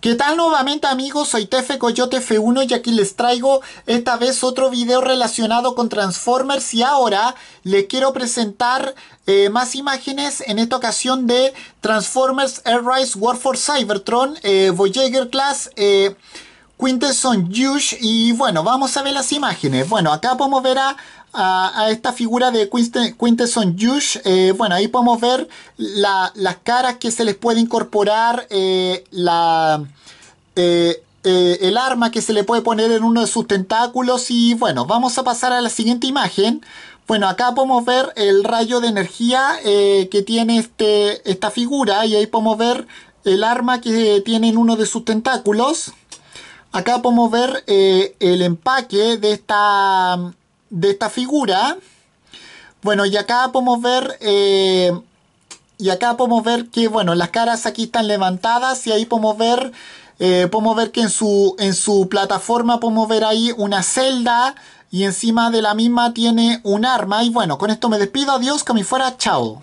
¿Qué tal nuevamente amigos? Soy Tefe Coyote F1 y aquí les traigo esta vez otro video relacionado con Transformers y ahora les quiero presentar eh, más imágenes en esta ocasión de Transformers Air Rise War for Cybertron eh, Voyager Class eh, Quintesson son y bueno, vamos a ver las imágenes. Bueno, acá podemos ver a, esta figura de Quintesson Yush. Eh, bueno, ahí podemos ver las caras que se les puede incorporar, eh, la, eh, el arma que se le puede poner en uno de sus tentáculos y bueno, vamos a pasar a la siguiente imagen. Bueno, acá podemos ver el rayo de energía que tiene este, esta figura y ahí podemos ver el arma que tiene en uno de sus tentáculos. Acá podemos ver eh, el empaque de esta, de esta figura. Bueno, y acá podemos ver... Eh, y acá podemos ver que, bueno, las caras aquí están levantadas y ahí podemos ver... Eh, podemos ver que en su, en su plataforma podemos ver ahí una celda y encima de la misma tiene un arma. Y bueno, con esto me despido. Adiós, que me fuera. Chao.